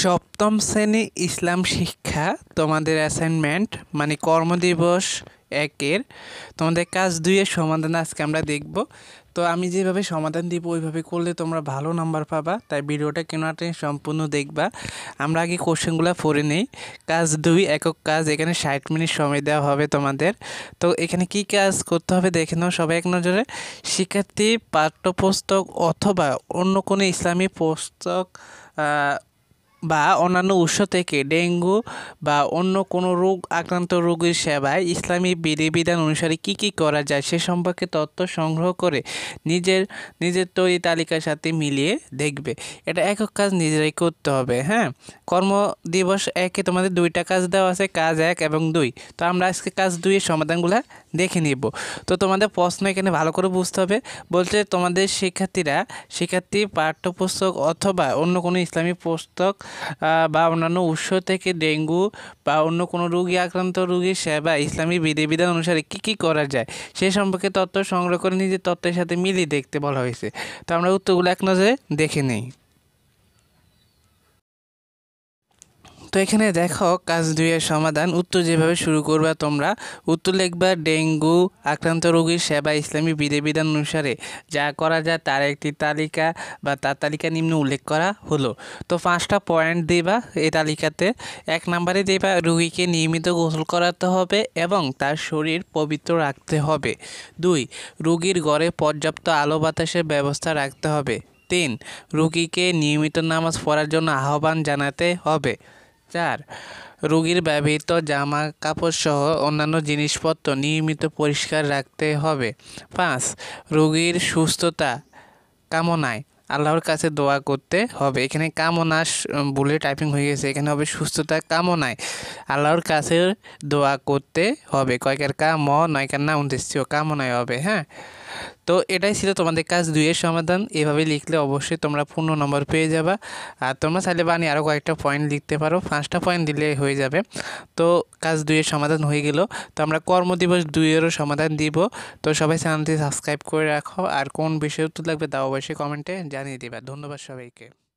সপ্তম শ্রেণী ইসলাম শিক্ষা তোমাদের অ্যাসাইনমেন্ট মানে কর্মদিবস একের তোমাদের কাজ দুইয়ের সমাধান আজকে আমরা দেখব তো আমি যেভাবে সমাধান দিব ওইভাবে করলে তোমরা ভালো নাম্বার পাবা তাই ভিডিওটা কেনাটা সম্পূর্ণ দেখবা আমরা আগে কোশ্চেনগুলো পড়ে নেই কাজ দুই একক কাজ এখানে ষাট মিনিট সময় দেওয়া হবে তোমাদের তো এখানে কি কাজ করতে হবে দেখে নাও সবাই এক নজরে শিক্ষার্থী পাঠ্যপুস্তক অথবা অন্য কোনো ইসলামী পুস্তক বা অন্যান্য উৎস থেকে ডেঙ্গু বা অন্য কোনো রোগ আক্রান্ত রোগীর সেবায় ইসলামী বিধিবিধান অনুসারে কি কি করা যায় সে সম্পর্কে তথ্য সংগ্রহ করে নিজের নিজের তৈরি তালিকার সাথে মিলিয়ে দেখবে এটা একক কাজ নিজেরাই করতে হবে হ্যাঁ কর্ম দিবস একে তোমাদের দুইটা কাজ দেওয়া আছে কাজ এক এবং দুই তো আমরা আজকে কাজ দুইয়ের সমাধানগুলো দেখে নিব তো তোমাদের প্রশ্ন এখানে ভালো করে বুঝতে হবে বলছে তোমাদের শিক্ষার্থীরা শিক্ষার্থী পাঠ্যপুস্তক অথবা অন্য কোনো ইসলামী পুস্তক বা অন্যান্য উৎস থেকে ডেঙ্গু বা অন্য কোনো রোগী আক্রান্ত রোগীর সেবা ইসলামী বিধিবিধান অনুসারে কী কী করা যায় সে সম্পর্কে তথ্য সংগ্রহ করে নিজের তথ্যের সাথে মিলিয়ে দেখতে বলা হয়েছে তো আমরা উত্তরগুলো এক নজরে দেখে নিই তো এখানে দেখো কাজ দুইয়ের সমাধান উত্তর যেভাবে শুরু করবা তোমরা উত্তর লিখবা ডেঙ্গু আক্রান্ত রোগীর সেবা ইসলামী বিধিবিধান অনুসারে যা করা যায় তার একটি তালিকা বা তার তালিকা নিম্ন উল্লেখ করা হলো তো পাঁচটা পয়েন্ট দেবা এই তালিকাতে এক নম্বরে দেবা রোগীকে নিয়মিত গোসল করাতে হবে এবং তার শরীর পবিত্র রাখতে হবে দুই রোগীর ঘরে পর্যাপ্ত আলো বাতাসের ব্যবস্থা রাখতে হবে তিন রোগীকে নিয়মিত নামাজ পড়ার জন্য আহ্বান জানাতে হবে চার রোগীর ব্যবহৃত জামা কাপড়সহ অন্যান্য জিনিসপত্র নিয়মিত পরিষ্কার রাখতে হবে পাঁচ রোগীর সুস্থতা কামনায় আল্লাহর কাছে দোয়া করতে হবে এখানে কামনা বলে টাইপিং হয়ে গেছে এখানে হবে সুস্থতা কামনায় আল্লাহর কাছে দোয়া করতে হবে কয়েকের কাম নয়কার না উদ্দেশ্য কামনায় হবে হ্যাঁ তো এটাই ছিল তোমাদের কাজ দুইয়ের সমাধান এভাবে লিখলে অবশ্যই তোমরা পূর্ণ নম্বর পেয়ে যাবা আর তোমরা চাইলে বানিয়ে আরও কয়েকটা পয়েন্ট লিখতে পারো পাঁচটা পয়েন্ট দিলে হয়ে যাবে তো কাজ দুইয়ের সমাধান হয়ে গেল তো আমরা কর্মদিবস দুইয়েরও সমাধান দিব তো সবাই চ্যানেলটি সাবস্ক্রাইব করে রাখো আর কোন বিষয় উত্তর লাগবে তা অবশ্যই কমেন্টে জানিয়ে দেবা ধন্যবাদ সবাইকে